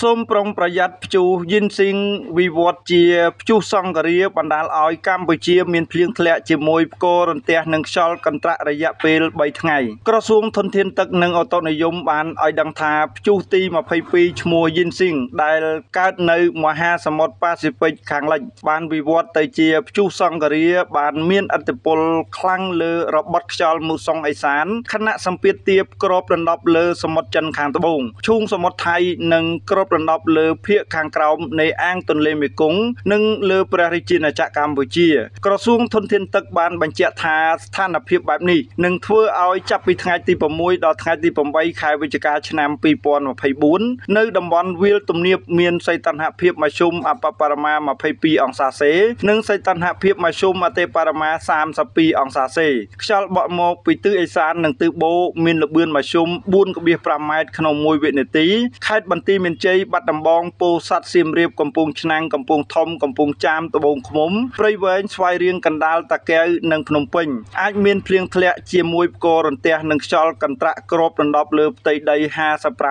សូមប្រុងប្រយ័ត្នព្យុះយិនស៊ីងវិវត្តជាព្យុះសង្ឃរាបណ្ដាលឲ្យកម្ពុជាមានភ្លៀងធ្លាក់ជាមួយផ្គររន្ទះនិងខ្យល់កន្ត្រាក់រយៈពេល3ថ្ងៃក្រសួងធនធានទឹកនិងអូតូនិយមបានឲ្យដឹងថាព្យុះទី22ឈ្មោះយិនស៊ីងដែលកើតនៅមហាសមុទ្រប៉ាស៊ីហ្វិកខាងលិចបានវិវត្តទៅជាព្យុះសង្ឃរា បានមានឥទ្ធិពលខ្លាំងលើរបត់ខ្យល់មូសុងអេសានខណៈសម្ពាធទាបក្របដណ្ដប់លើសមុទ្រចិនខាងត្បូងឈូងសមុទ្រថៃនិងក្រគ្របដណ្ដប់លើភៀកខាងក្រោមនៃអាងទន្លេមេគង្គនិងលើព្រះរាជាណាចក្រកម្ពុជា ក្រសួងធនធានទឹកបានបញ្ជាក់ថាស្ថានភាពបែបនេះនឹងធ្វើឲ្យចាប់ពីថ្ងៃទី6ដល់ថ្ងៃទី8ខែវិច្ឆិកាឆ្នាំ2024នៅតំបន់វាលទំនាបមានសីតុណ្ហភាពមធ្យមអបបរមា22អង្សាសេនិងសីតុណ្ហភាពមធ្យមអតិបរមា32អង្សាសេខ្យល់បក់មកពីទិសឦសាននិងទិសបូមានល្បឿនមធ្យម4.5ម៉ែត្រក្នុង1វិនាទីខេត្តបន្ទាយមានជ័យជ័យបាត់ដំបងពោធិ៍សាត់សៀមរាបកំពង់ឆ្នាំងកំពង់ធំកំពង់ចាមត្បូងឃ្មុំព្រៃវែងស្វាយរៀងកណ្ដាលតាកែវនិងភ្នំពេញអាច មានភ្លៀងធ្លាក់ជាមួយផ្គររន្ទះនិងខ្យល់កន្ត្រាក់គ្របដណ្ដប់លើផ្ទៃដី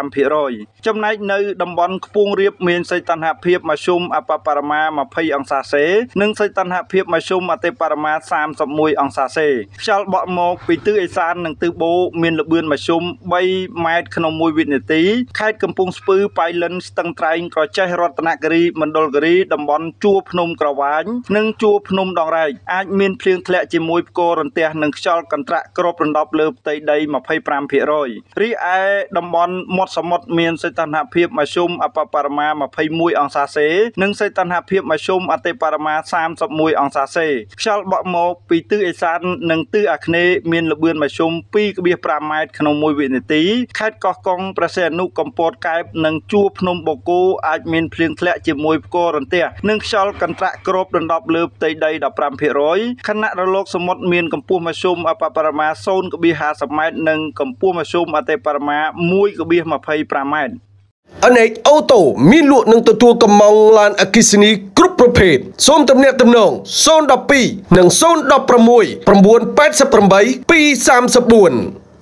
55%ចំណែកនៅតំបន់ខ្ពង់រាបមានសីតុណ្ហភាពមធ្យមអបបរមា20អង្សាសេនិងសីតុណ្ហភាពមធ្យមអតិបរមា31អង្សាសេខ្យល់បក់មកពីទិសឦសាននិងទិសបូមានល្បឿនមធ្យម3ម៉ែត្រក្នុង1វិនាទីខេត្តកំពង់ស្ពឺប៉ៃលលិនស្ទឹងត្រែងក្រចេះរតនគិរីមណ្ឌលគិរីតំបន់ជួរភ្នំក្រវាញនិងជួរភ្នំដងរែកអាចមានភ្លៀងធ្លាក់ជាមួយផ្គររន្ទះនិងខ្យល់កន្ត្រាក់គ្របដណ្ដប់លើផ្ទៃដី25%រីឯតំបន់មាត់សមុទ្រមានសីតុណ្ហភាពមធ្យមអបបរមា21អង្សាសេនិងសីតុណ្ហភាពមធ្យមអតិបរមា31អង្សាសេខ្យល់បក់មកពីទិសឦសាននិងទិសអាគ្នេយ៍មានល្បឿនមធ្យម2.5ម៉ែត្រក្នុង1វិនាទីខេត្តកោះកុងប្រសិទ្ធនុកំពតកែបនិងជួរភ្នំបូកគោអាចមានភ្លៀងធ្លាក់ជាមួយផ្គររន្ទះនិងខ្យល់កន្ត្រាក់គ្របដណ្ដប់លើផ្ទៃដី15%ខណៈរលក សមុទ្រមានកម្ពស់មធ្យមអបបរមា0.50ម៉ែត្រនិងកម្ពស់មធ្យមអតិបរមា1.25ម៉ែត្រ NH Auto មានលក់និងទទួលកម្មង់ឡានអគ្គិសនីគ្រប់ប្រភេទសូមទំនាក់ទំនង012និង016 988 234